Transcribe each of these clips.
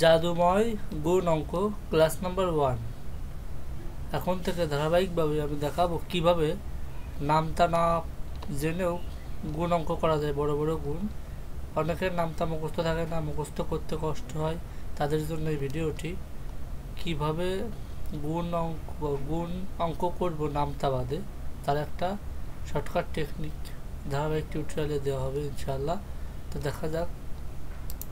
জাদুময় গুণ অঙ্ক class number one এখন থেকে ধারাবাহিকভাবে আমি দেখাবো কিভাবে নামতা না জেনেও গুণ অঙ্ক করা যায় বড় বড় গুণ অনেকের নামতা মুখস্থ থাকে না মুখস্থ করতে কষ্ট হয় তাদের জন্য এই ভিডিওটি কিভাবে গুণ অঙ্ক গুণ অঙ্ক করবো নামতা বাদে তার একটা শর্টকাট টেকনিক ধারাবাহিক টিউটোরিয়ালে দেওয়া হবে ইনশাল্লাহ তো দেখা যাক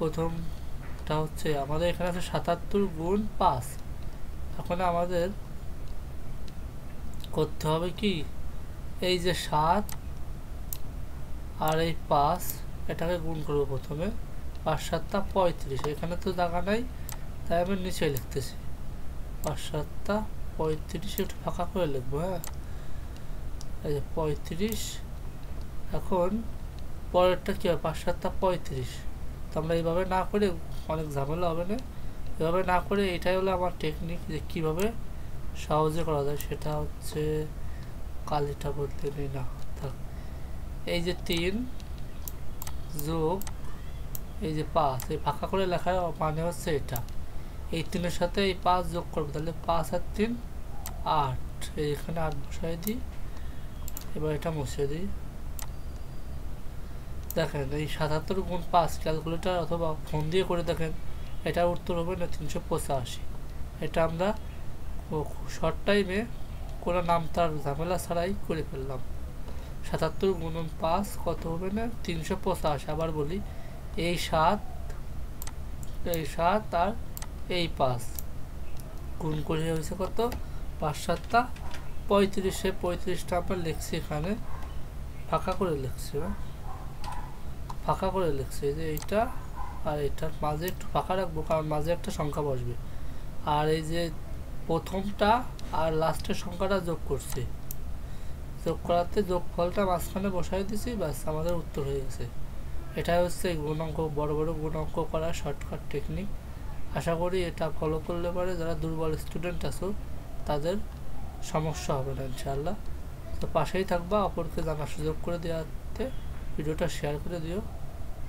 প্রথম এটা হচ্ছে আমাদের এখানে আছে সাতাত্তর গুণ পাঁচ এখন আমাদের করতে হবে কি এই যে সাত আর এই পাঁচ এটাকে গুণ করবো প্রথমে পাঁচ সাতটা পঁয়ত্রিশ এখানে তো জায়গা নাই তাই আমি নিচে লিখতেছি পাঁচ সাতটা পঁয়ত্রিশ একটু ফাঁকা করে লিখবো হ্যাঁ এই যে পঁয়ত্রিশ এখন পরেরটা কী হয় পাঁচ সাতটা পঁয়ত্রিশ তো আমরা এইভাবে না করে অনেক ঝামেলা হবে না এভাবে না করে এটাই হলো আমার টেকনিক যে কীভাবে সহজে করা যায় সেটা হচ্ছে কালিটা বলতে নেই না এই যে তিন যোগ এই যে পাঁচ এই ফাঁকা করে লেখার মানে হচ্ছে এটা এই তিনের সাথে এই পাঁচ যোগ করবো তাহলে পাঁচ আর তিন আট এখানে আট বসাই দিই এবার এটা মুছে দিই দেখেন এই সাতাত্তর গুণ পাঁচ ক্যালকুলেটার অথবা ফোন দিয়ে করে দেখেন এটার উত্তর হবে না তিনশো পঁচাশি এটা আমরা শর্ট টাইমে কোনো নাম তার ঝামেলা ছাড়াই করে ফেললাম সাতাত্তর গুণ পাঁচ কত হবে না তিনশো পঁচাশি আবার বলি এই সাত এই সাত আর এই পাঁচ গুণ করে হয়েছে কত পাঁচ সাতটা পঁয়ত্রিশে পঁয়ত্রিশটা আমরা লিখছি এখানে ফাঁকা করে লিখছি না হ্যাঁ? ফাঁকা করে লিখছি যে এইটা আর এটার মাঝে একটু ফাঁকা রাখবো কারণ মাঝে একটা সংখ্যা বসবে আর এই যে প্রথমটা আর লাস্টের সংখ্যাটা যোগ করছি যোগ করাতে যোগ ফলটা মাঝখানে বসাই দিছি ব্যাস আমাদের উত্তর হয়ে গেছে এটা হচ্ছে গুণাঙ্ক বড় বড় গুণাঙ্ক করার শর্টকাট টেকনিক আশা করি এটা ফলো করলে পারে যারা দুর্বল স্টুডেন্ট আছো তাদের সমস্যা হবে না ইনশাআল্লাহ তো পাশেই থাকবা অপরকে জানার সুযোগ করে দেওয়াতে ভিডিওটা শেয়ার করে দিও